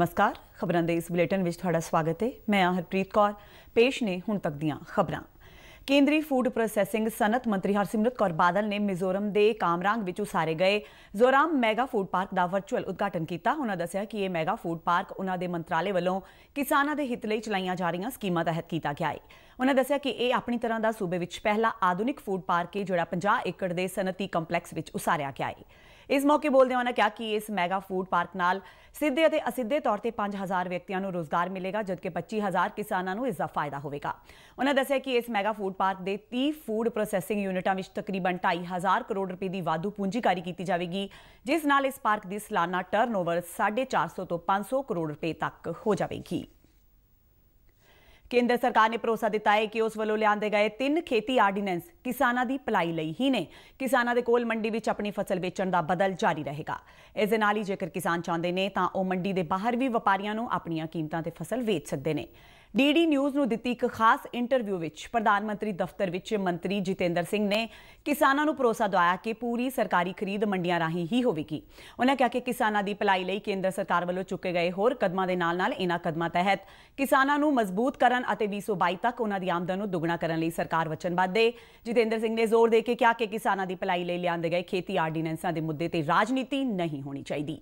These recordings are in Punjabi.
ਨਮਸਕਾਰ ਖਬਰਾਂ ਦੇ ਇਸ ਬੁਲੇਟਿਨ ਵਿੱਚ ਤੁਹਾਡਾ ਸਵਾਗਤ ਹੈ ਮੈਂ ਹਰਪ੍ਰੀਤ ਕੌਰ ਪੇਸ਼ ਨੇ ਹੁਣ ਤੱਕ ਦੀਆਂ ਖਬਰਾਂ ਕੇਂਦਰੀ ਫੂਡ ਪ੍ਰੋਸੈਸਿੰਗ ਸਨਤ ਮੰਤਰੀ ਹਰਸਿਮਰਤ ਕੌਰ ਬਾਦਲ ਨੇ ਮਿਜ਼ੋਰਮ ਦੇ ਕਾਮਰਾਂਗ ਵਿੱਚ ਉਸਾਰੇ ਗਏ ਜ਼ੋਰਾਮ ਮੈਗਾ ਫੂਡ ਪਾਰਕ ਦਾ ਵਰਚੁਅਲ ਉਦਘਾਟਨ ਕੀਤਾ ਉਹਨਾਂ ਦੱਸਿਆ ਕਿ ਇਹ ਮੈਗਾ ਫੂਡ ਪਾਰਕ ਉਹਨਾਂ ਦੇ ਮੰਤਰਾਲੇ ਵੱਲੋਂ ਕਿਸਾਨਾਂ ਦੇ ਹਿੱਤ ਲਈ ਚਲਾਈਆਂ ਜਾ ਰਹੀਆਂ ਸਕੀਮਾਂ ਤਹਿਤ ਕੀਤਾ ਗਿਆ ਹੈ ਉਹਨਾਂ ਦੱਸਿਆ ਕਿ ਇਹ ਆਪਣੀ ਤਰ੍ਹਾਂ ਦਾ ਸੂਬੇ ਵਿੱਚ ਪਹਿਲਾ ਆਧੁਨਿਕ ਫੂਡ ਪਾਰਕ ਹੈ ਜਿਹੜਾ 50 ਏਕੜ ਦੇ ਸਨਤੀ ਕੰਪਲੈਕਸ ਵਿੱਚ ਉਸਾਰਿਆ ਗਿਆ ਹੈ ਇਸ ਮੌਕੇ ਬੋਲਦੇ ਹੋਣਾ ਕਿਹਾ ਕਿ ਇਸ ਮੈਗਾ ਫੂਡ ਪਾਰਕ ਨਾਲ ਸਿੱਧੇ ਅਤੇ ਅਸਿੱਧੇ ਤੌਰ ਤੇ 5000 ਵਿਅਕਤੀਆਂ ਨੂੰ ਰੋਜ਼ਗਾਰ ਮਿਲੇਗਾ ਜਦਕਿ 25000 ਕਿਸਾਨਾਂ ਨੂੰ ਇਸ ਦਾ ਫਾਇਦਾ ਹੋਵੇਗਾ ਉਹਨਾਂ ਦੱਸਿਆ ਕਿ ਇਸ ਮੈਗਾ ਫੂਡ ਪਾਰਕ ਦੇ 30 ਫੂਡ ਪ੍ਰੋਸੈਸਿੰਗ ਯੂਨਿਟਾਂ ਵਿੱਚ ਤਕਰੀਬਨ 2500 ਕਰੋੜ ਰੁਪਏ ਦੀ ਵਾਧੂ ਪੂੰਜੀਕਾਰੀ ਕੀਤੀ ਜਾਵੇਗੀ ਜਿਸ ਨਾਲ ਇਸ ਪਾਰਕ ਦੀ ਸਾਲਾਨਾ ਟਰਨਓਵਰ 450 ਤੋਂ 500 ਕਰੋੜ ਰੁਪਏ ਤੱਕ ਹੋ ਜਾਵੇਗੀ ਕੇਂਦਰ ਸਰਕਾਰ ਨੇ ਭਰੋਸਾ ਦਿੱਤਾ ਹੈ ਕਿ ਉਸ ਵੱਲੋਂ ਲਿਆਂਦੇ ਗਏ ਤਿੰਨ ਖੇਤੀ ਆਰਡੀਨੈਂਸ ਕਿਸਾਨਾਂ ਦੀ ਭਲਾਈ ਲਈ ਹੀ ਨੇ ਕਿਸਾਨਾਂ ਦੇ ਕੋਲ ਮੰਡੀ ਵਿੱਚ ਆਪਣੀ ਫਸਲ ਵੇਚਣ ਦਾ ਬਦਲ ਜਾਰੀ ਰਹੇਗਾ ਇਸ ਦੇ ਨਾਲ ਹੀ ਜੇਕਰ ਕਿਸਾਨ ਚਾਹੁੰਦੇ ਨੇ ਤਾਂ ਉਹ ਮੰਡੀ ਦੇ ਬਾਹਰ ਵੀ ਵਪਾਰੀਆਂ ਨੂੰ ਆਪਣੀਆਂ ਕੀਮਤਾਂ ਤੇ ਫਸਲ ਵੇਚ ਸਕਦੇ ਨੇ ਡੀਡੀ ਨਿਊਜ਼ ਨੂੰ ਦਿੱਤੀ ਇੱਕ ਖਾਸ ਇੰਟਰਵਿਊ ਵਿੱਚ ਪ੍ਰਧਾਨ ਮੰਤਰੀ ਦਫ਼ਤਰ ਵਿੱਚ ਮੰਤਰੀ ਜਿਤੇਂਦਰ ਸਿੰਘ ਨੇ ਕਿਸਾਨਾਂ ਨੂੰ ਭਰੋਸਾ ਦਵਾਇਆ ਕਿ ਪੂਰੀ ਸਰਕਾਰੀ ਖਰੀਦ ਮੰਡੀਆਂ ਰਾਹੀਂ ਹੀ ਹੋਵੇਗੀ ਉਹਨਾਂ ਕਿਹਾ ਕਿ ਕਿਸਾਨਾਂ ਦੀ ਭਲਾਈ ਲਈ ਕੇਂਦਰ ਸਰਕਾਰ ਵੱਲੋਂ ਚੁੱਕੇ ਗਏ ਹੋਰ ਕਦਮਾਂ ਦੇ ਨਾਲ-ਨਾਲ ਇਹਨਾਂ ਕਦਮਾਂ ਤਹਿਤ ਕਿਸਾਨਾਂ ਨੂੰ ਮਜ਼ਬੂਤ ਕਰਨ ਅਤੇ 2022 ਤੱਕ ਉਹਨਾਂ ਦੀ ਆਮਦਨ ਨੂੰ ਦੁੱਗਣਾ ਕਰਨ ਲਈ ਸਰਕਾਰ ਵਚਨਬੱਧ ਹੈ ਜਿਤੇਂਦਰ ਸਿੰਘ ਨੇ ਜ਼ੋਰ ਦੇ ਕੇ ਕਿਹਾ ਕਿ ਕਿਸਾਨਾਂ ਦੀ ਭਲਾਈ ਲਈ ਲਿਆਂਦੇ ਗਏ ਖੇਤੀ ਆਰਡੀਨੈਂਸਾਂ ਦੇ ਮੁੱਦੇ ਤੇ ਰਾਜਨੀਤੀ ਨਹੀਂ ਹੋਣੀ ਚਾਹੀਦੀ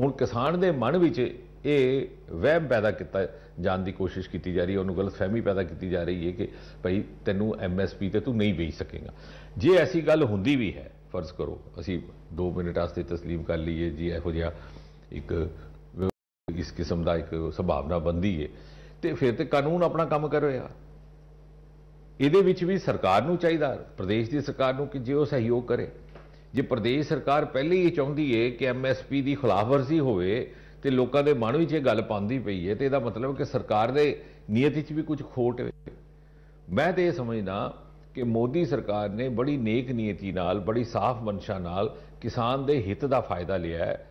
ਹੁਣ ਕਿਸਾਨ ਦੇ ਮਨ ਵਿੱਚ ਇਹ ਵਹਿਮ ਪੈਦਾ ਕੀਤਾ ਜਾਣ ਦੀ ਕੋਸ਼ਿਸ਼ ਕੀਤੀ ਜਾ ਰਹੀ ਹੈ ਉਹਨੂੰ ਗਲਤਫਹਿਮੀ ਪੈਦਾ ਕੀਤੀ ਜਾ ਰਹੀ ਹੈ ਕਿ ਭਈ ਤੈਨੂੰ ਐਮਐਸਪੀ ਤੇ ਤੂੰ ਨਹੀਂ ਵੇਚ ਸਕੇਗਾ ਜੇ ਐਸੀ ਗੱਲ ਹੁੰਦੀ ਵੀ ਹੈ ਫਰਜ਼ ਕਰੋ ਅਸੀਂ 2 ਮਿੰਟ ਆਸਤੇ تسلیم ਕਰ ਲਈਏ ਜੀ ਇਹੋ ਜਿਹਾ ਇੱਕ ਇਸ ਕਿਸਮ ਦਾ ਇੱਕ ਸੰਭਾਵਨਾ ਬੰਦੀ ਹੈ ਤੇ ਫਿਰ ਤੇ ਕਾਨੂੰਨ ਆਪਣਾ ਕੰਮ ਕਰ ਰਿਹਾ ਇਹਦੇ ਵਿੱਚ ਵੀ ਸਰਕਾਰ ਨੂੰ ਚਾਹੀਦਾ ਪ੍ਰਦੇਸ਼ ਦੀ ਸਰਕਾਰ ਨੂੰ ਕਿ ਜੇ ਉਹ ਸਹਿਯੋਗ ਕਰੇ ਜੇ ਪ੍ਰਦੇਸ਼ ਸਰਕਾਰ ਪਹਿਲੇ ਹੀ ਚਾਹੁੰਦੀ ਹੈ ਕਿ ਐਮਐਸਪੀ ਦੀ ਖਿਲਾਫ ਵਰਜ਼ੀ ਹੋਵੇ ਤੇ ਲੋਕਾਂ ਦੇ ਮਨ ਵਿੱਚ ਇਹ ਗੱਲ ਪਾਉਂਦੀ ਪਈ ਹੈ ਤੇ ਇਹਦਾ ਮਤਲਬ ਕਿ ਸਰਕਾਰ ਦੇ ਨੀਅਤ ਵਿੱਚ ਵੀ ਕੁਝ ਖੋਟ ਹੈ ਮੈਂ ਤੇ ਇਹ ਸਮਝਦਾ ਕਿ ਮੋਦੀ ਸਰਕਾਰ ਨੇ ਬੜੀ ਨੇਕ ਨੀਅਤੀ ਨਾਲ ਬੜੀ ਸਾਫ਼ ਮਨਸ਼ਾ ਨਾਲ ਕਿਸਾਨ ਦੇ ਹਿੱਤ ਦਾ ਫਾਇਦਾ ਲਿਆ ਹੈ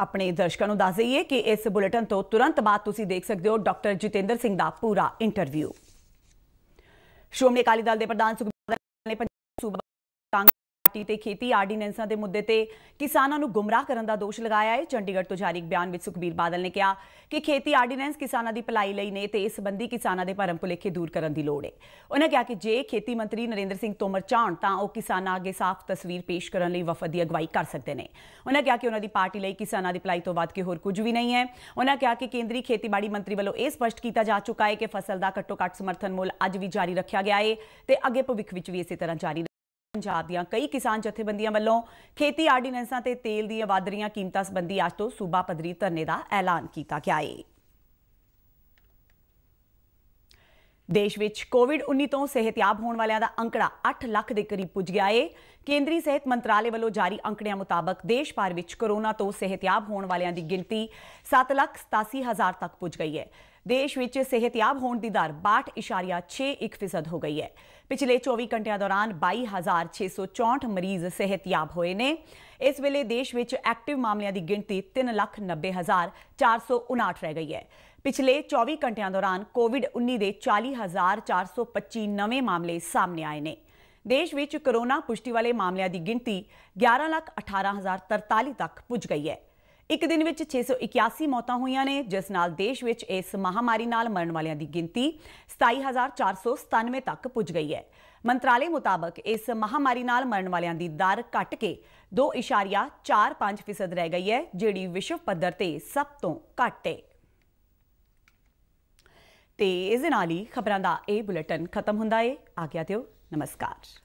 ਆਪਣੇ ਦਰਸ਼ਕਾਂ ਨੂੰ ਦੱਸ ਦਈਏ ਕਿ ਇਸ ਬੁਲੇਟਿਨ ਤੋਂ ਤੁਰੰਤ ਬਾਅਦ ਤੁਸੀਂ ਦੇਖ ਸਕਦੇ ਹੋ ਡਾਕਟਰ ਜਤਿੰਦਰ ਸਿੰਘ ਦਾ ਪੂਰਾ ਇੰਟਰਵਿਊ ਸ਼੍ਰੋਮਣੀ ਅਕਾਲੀ ਦਲ ਦੇ ਪ੍ਰਧਾਨ ਸੁਖਬੀਰ ਨੇ ਸੂਬਾ ਪਾਰਟੀ ਤੇ ਖੇਤੀ ਆਰਡੀਨੈਂਸਾਂ ਦੇ ਮੁੱਦੇ ਤੇ ਕਿਸਾਨਾਂ ਨੂੰ ਗੁੰਮਰਾਹ ਕਰਨ ਦਾ ਦੋਸ਼ ਲਗਾਇਆ ਹੈ ਚੰਡੀਗੜ੍ਹ ਤੋਂ ਜਾਰੀ ਇੱਕ ਬਿਆਨ ਵਿੱਚ ਸੁਖਬੀਰ ਬਾਦਲ ਨੇ ਕਿਹਾ ਕਿ ਖੇਤੀ ਆਰਡੀਨੈਂਸ ਕਿਸਾਨਾਂ ਦੀ ਭਲਾਈ ਲਈ ਨੇ ਤੇ ਇਸ ਸੰਬੰਧੀ ਕਿਸਾਨਾਂ ਦੇ ਭਰਮ ਭੁਲੇਖੇ ਦੂਰ ਕਰਨ ਦੀ ਲੋੜ ਹੈ ਉਹਨਾਂ ਕਿਹਾ ਕਿ ਜੇ ਖੇਤੀ ਮੰਤਰੀ ਨਰਿੰਦਰ ਸਿੰਘ ਤੋਮਰ ਚਾਹਣ ਤਾਂ ਉਹ ਕਿਸਾਨਾਂ ਅੱਗੇ ਸਾਫ਼ ਤਸਵੀਰ ਪੇਸ਼ ਕਰਨ ਲਈ ਵਫਦ ਦੀ ਅਗਵਾਈ ਕਰ ਸਕਦੇ ਨੇ ਉਹਨਾਂ ਕਿਹਾ ਕਿ ਉਹਨਾਂ ਦੀ ਪਾਰਟੀ ਲਈ ਕਿਸਾਨਾਂ ਦੀ ਭਲਾਈ ਤੋਂ ਵੱਧ ਕੇ ਹੋਰ ਕੁਝ ਵੀ ਨਹੀਂ ਹੈ ਉਹਨਾਂ ਕਿਹਾ ਕਿ ਕੇਂਦਰੀ ਖੇਤੀਬਾੜੀ ਮੰਤਰੀ ਵੱਲੋਂ ਇਹ ਸਪਸ਼ਟ ਕੀਤਾ ਜਾ ਚੁੱਕਾ ਹੈ ਕਿ ਫਸਲ ਦਾ ਘੱਟੋ ਘੱਟ ਸਮਰਥਨ ਮੁੱਲ ਅੱਜ ਵੀ ਜਾਰੀ ਰੱਖਿਆ ਗਿਆ ਹੈ ਤੇ ਅੱਗੇ ਭਵਿੱਖ ਵਿੱਚ ਵੀ ਇਸੇ ਤਰ੍ਹਾਂ ਜਾਰੀ ਪੰਜਾਬ ਦੀਆਂ ਕਈ ਕਿਸਾਨ ਜਥੇਬੰਦੀਆਂ ਵੱਲੋਂ ਖੇਤੀ ਆਰਡੀਨੈਂਸਾਂ ਤੇ ਤੇਲ ਦੀਆਂ ਵਾਧਰੀਆਂ ਕੀਮਤਾਂ ਸੰਬੰਧੀ ਅੱਜ ਤੋਂ ਸੂਬਾ ਪੱਧਰੀ ਧਰਨੇ ਦਾ ਐਲਾਨ ਕੀਤਾ ਗਿਆ ਹੈ ਦੇਸ਼ ਵਿੱਚ ਕੋਵਿਡ-19 ਤੋਂ ਸਿਹਤਯਾਬ ਹੋਣ ਵਾਲਿਆਂ ਦਾ ਅੰਕੜਾ 8 ਲੱਖ ਦੇ ਕਰੀਬ ਪੁੱਜ ਗਿਆ ਹੈ ਕੇਂਦਰੀ ਸਿਹਤ ਮੰਤਰਾਲੇ ਵੱਲੋਂ ਜਾਰੀ ਅੰਕੜਿਆਂ ਮੁਤਾਬਕ ਦੇਸ਼ ਭਰ ਵਿੱਚ ਕੋਰੋਨਾ ਤੋਂ ਸਿਹਤਯਾਬ ਹੋਣ ਵਾਲਿਆਂ ਦੀ ਗਿਣਤੀ 7,87,000 ਤੱਕ ਪੁੱਜ ਗਈ ਹੈ ਦੇਸ਼ ਵਿੱਚ ਸਿਹਤਯਾਬ ਹੋਣ ਦੀ ਦਰ 62.61% ਹੋ ਗਈ ਹੈ ਪਿਛਲੇ 24 ਘੰਟਿਆਂ ਦੌਰਾਨ 22664 ਮਰੀਜ਼ ਸਿਹਤਯਾਬ ਹੋਏ ਨੇ ਇਸ ਵੇਲੇ ਦੇਸ਼ ਵਿੱਚ ਐਕਟਿਵ ਮਾਮਲਿਆਂ ਦੀ ਗਿਣਤੀ 390459 ਰਹਿ ਗਈ ਹੈ ਪਿਛਲੇ 24 ਘੰਟਿਆਂ ਦੌਰਾਨ ਕੋਵਿਡ-19 ਦੇ 40425 ਨਵੇਂ ਮਾਮਲੇ ਸਾਹਮਣੇ ਆਏ ਨੇ ਦੇਸ਼ ਵਿੱਚ ਕੋਰੋਨਾ ਪੁਸ਼ਟੀ ਵਾਲੇ ਮਾਮਲਿਆਂ ਦੀ ਗਿਣਤੀ 11,18,043 ਤੱਕ ਪੁੱਜ ਗਈ ਹੈ ਇੱਕ ਦਿਨ ਵਿੱਚ 681 ਮੌਤਾਂ ਹੋਈਆਂ ਨੇ ਜਿਸ ਨਾਲ ਦੇਸ਼ ਵਿੱਚ ਇਸ ਮਹਾਮਾਰੀ ਨਾਲ ਮਰਨ ਵਾਲਿਆਂ ਦੀ ਗਿਣਤੀ 27497 ਤੱਕ ਪੁੱਜ ਗਈ ਹੈ ਮੰਤਰਾਲੇ ਮੁਤਾਬਕ ਇਸ ਮਹਾਮਾਰੀ ਨਾਲ ਮਰਨ ਵਾਲਿਆਂ ਦੀ ਦਰ ਘਟ ਕੇ 2.45% ਰਹਿ ਗਈ ਹੈ ਜਿਹੜੀ ਵਿਸ਼ਵ ਪੱਧਰ ਤੇ ਸਭ ਤੋਂ ਘੱਟ ਹੈ ਤੇ ਇਸ ਨਾਲ ਹੀ ਖਬਰਾਂ ਦਾ ਇਹ ਬੁਲੇਟਿਨ ਖਤਮ ਹੁੰਦਾ ਏ ਆਗਿਆ ਦਿਓ ਨਮਸਕਾਰ